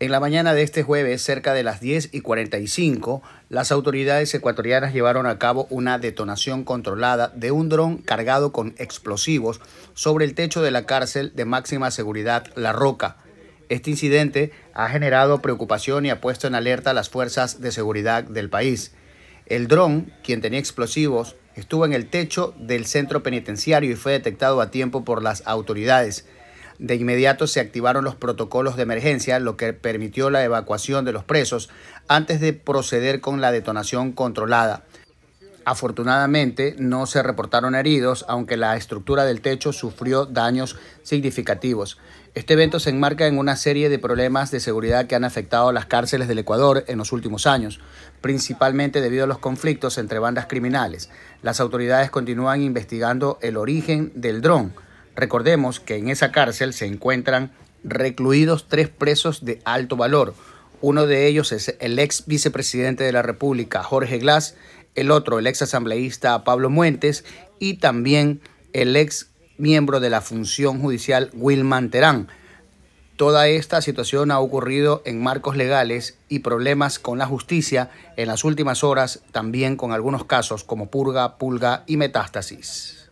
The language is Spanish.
En la mañana de este jueves, cerca de las 10 y 45, las autoridades ecuatorianas llevaron a cabo una detonación controlada de un dron cargado con explosivos sobre el techo de la cárcel de máxima seguridad La Roca. Este incidente ha generado preocupación y ha puesto en alerta a las fuerzas de seguridad del país. El dron, quien tenía explosivos, estuvo en el techo del centro penitenciario y fue detectado a tiempo por las autoridades. De inmediato se activaron los protocolos de emergencia, lo que permitió la evacuación de los presos antes de proceder con la detonación controlada. Afortunadamente no se reportaron heridos, aunque la estructura del techo sufrió daños significativos. Este evento se enmarca en una serie de problemas de seguridad que han afectado las cárceles del Ecuador en los últimos años, principalmente debido a los conflictos entre bandas criminales. Las autoridades continúan investigando el origen del dron Recordemos que en esa cárcel se encuentran recluidos tres presos de alto valor. Uno de ellos es el ex vicepresidente de la República, Jorge Glass, el otro, el ex asambleísta Pablo Muentes, y también el ex miembro de la función judicial Wilman Terán. Toda esta situación ha ocurrido en marcos legales y problemas con la justicia en las últimas horas, también con algunos casos como purga, pulga y metástasis.